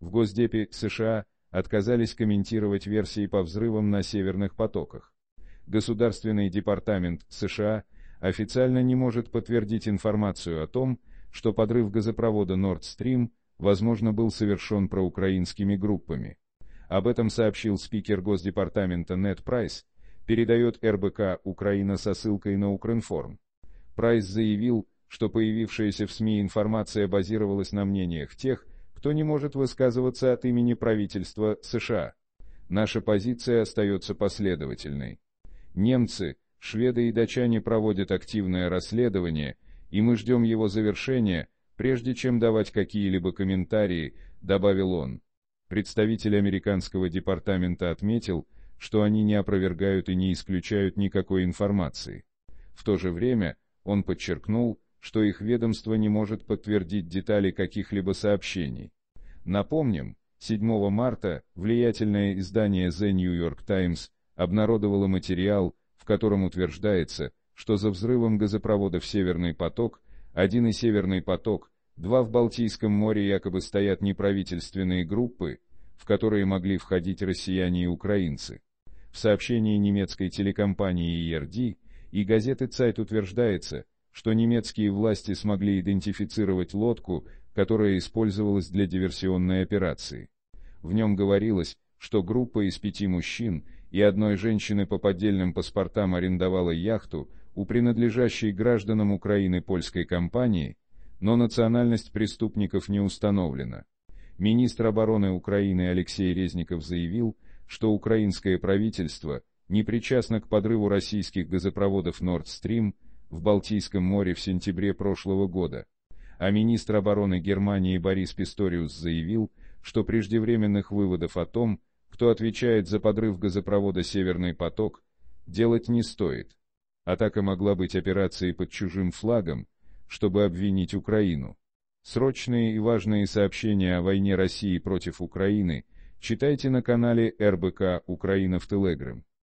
В Госдепе США отказались комментировать версии по взрывам на северных потоках. Государственный департамент США официально не может подтвердить информацию о том, что подрыв газопровода Nord Stream, возможно, был совершен проукраинскими группами. Об этом сообщил спикер Госдепартамента Нед Прайс, передает РБК «Украина» со ссылкой на Укринформ. Прайс заявил, что появившаяся в СМИ информация базировалась на мнениях тех, кто не может высказываться от имени правительства США. Наша позиция остается последовательной. Немцы, шведы и датчане проводят активное расследование, и мы ждем его завершения, прежде чем давать какие-либо комментарии, добавил он. Представитель американского департамента отметил, что они не опровергают и не исключают никакой информации. В то же время, он подчеркнул, что их ведомство не может подтвердить детали каких-либо сообщений. Напомним, 7 марта влиятельное издание The New York Times обнародовало материал, в котором утверждается, что за взрывом газопроводов «Северный поток», «1» и «Северный поток», «2» в Балтийском море якобы стоят неправительственные группы, в которые могли входить россияне и украинцы. В сообщении немецкой телекомпании ERD и газеты Zeit утверждается, что немецкие власти смогли идентифицировать лодку, которая использовалась для диверсионной операции. В нем говорилось, что группа из пяти мужчин и одной женщины по поддельным паспортам арендовала яхту у принадлежащей гражданам Украины польской компании, но национальность преступников не установлена. Министр обороны Украины Алексей Резников заявил, что украинское правительство не причастно к подрыву российских газопроводов Nord Stream – в Балтийском море в сентябре прошлого года, а министр обороны Германии Борис Писториус заявил, что преждевременных выводов о том, кто отвечает за подрыв газопровода «Северный поток», делать не стоит. Атака могла быть операцией под чужим флагом, чтобы обвинить Украину. Срочные и важные сообщения о войне России против Украины читайте на канале РБК «Украина в Телеграм».